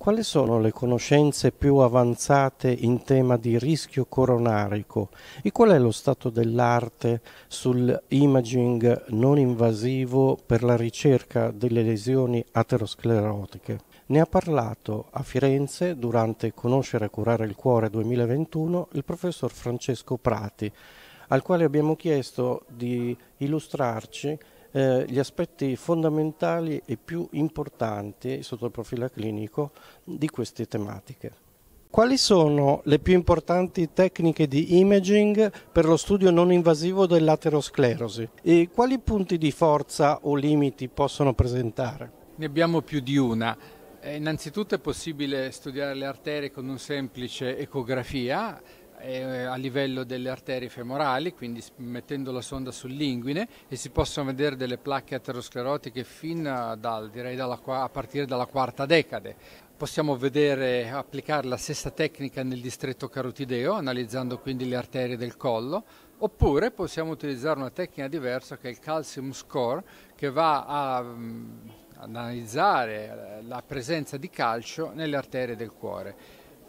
Quali sono le conoscenze più avanzate in tema di rischio coronarico e qual è lo stato dell'arte sull'imaging non invasivo per la ricerca delle lesioni aterosclerotiche? Ne ha parlato a Firenze durante Conoscere e curare il cuore 2021 il professor Francesco Prati, al quale abbiamo chiesto di illustrarci eh, gli aspetti fondamentali e più importanti sotto il profilo clinico di queste tematiche. Quali sono le più importanti tecniche di imaging per lo studio non invasivo dell'aterosclerosi e quali punti di forza o limiti possono presentare? Ne abbiamo più di una. Eh, innanzitutto è possibile studiare le arterie con un semplice ecografia eh, a livello delle arterie femorali, quindi mettendo la sonda sull'inguine e si possono vedere delle placche aterosclerotiche fin dal, dalla, a partire dalla quarta decade. Possiamo vedere applicare la stessa tecnica nel distretto carotideo, analizzando quindi le arterie del collo, oppure possiamo utilizzare una tecnica diversa che è il calcium score, che va a um, analizzare eh, la presenza di calcio nelle arterie del cuore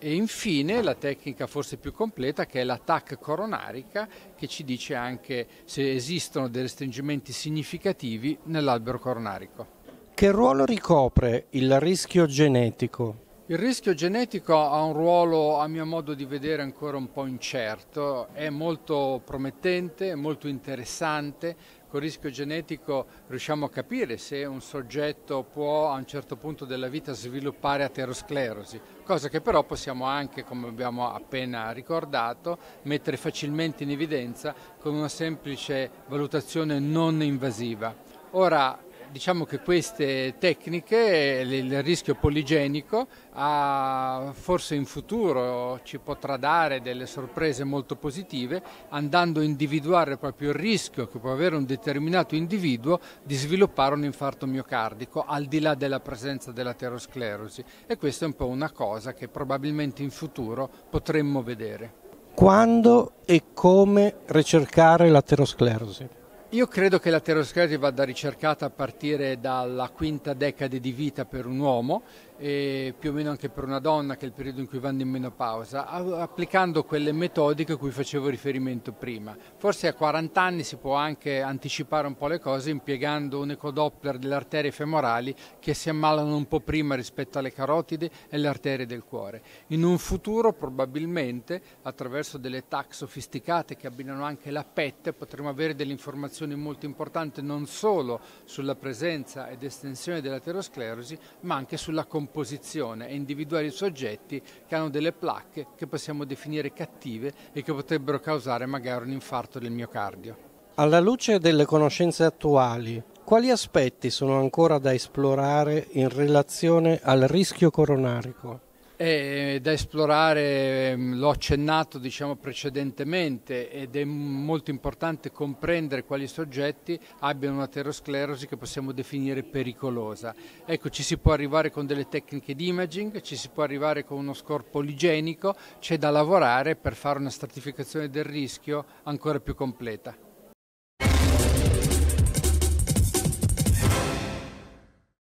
e infine la tecnica forse più completa che è l'attack coronarica che ci dice anche se esistono dei restringimenti significativi nell'albero coronarico. Che ruolo ricopre il rischio genetico? Il rischio genetico ha un ruolo, a mio modo di vedere, ancora un po' incerto, è molto promettente, molto interessante Col rischio genetico riusciamo a capire se un soggetto può a un certo punto della vita sviluppare aterosclerosi, cosa che però possiamo anche, come abbiamo appena ricordato, mettere facilmente in evidenza con una semplice valutazione non invasiva. Ora, Diciamo che queste tecniche, il rischio poligenico, ha, forse in futuro ci potrà dare delle sorprese molto positive andando a individuare proprio il rischio che può avere un determinato individuo di sviluppare un infarto miocardico al di là della presenza dell'aterosclerosi e questa è un po' una cosa che probabilmente in futuro potremmo vedere. Quando e come ricercare l'aterosclerosi? Io credo che l'aterosclerosi vada ricercata a partire dalla quinta decade di vita per un uomo più o meno anche per una donna che è il periodo in cui vanno in menopausa, applicando quelle metodiche a cui facevo riferimento prima. Forse a 40 anni si può anche anticipare un po' le cose impiegando un ecodoppler delle arterie femorali che si ammalano un po' prima rispetto alle carotide e alle arterie del cuore. In un futuro probabilmente attraverso delle TAC sofisticate che abbinano anche la PET potremo avere delle informazioni molto importanti non solo sulla presenza ed estensione dell'aterosclerosi ma anche sulla composizione composizione e individuare i soggetti che hanno delle placche che possiamo definire cattive e che potrebbero causare magari un infarto del miocardio. Alla luce delle conoscenze attuali, quali aspetti sono ancora da esplorare in relazione al rischio coronarico? È da esplorare, ehm, l'ho accennato diciamo, precedentemente ed è molto importante comprendere quali soggetti abbiano una terosclerosi che possiamo definire pericolosa. Ecco, ci si può arrivare con delle tecniche di imaging, ci si può arrivare con uno score poligenico, c'è da lavorare per fare una stratificazione del rischio ancora più completa.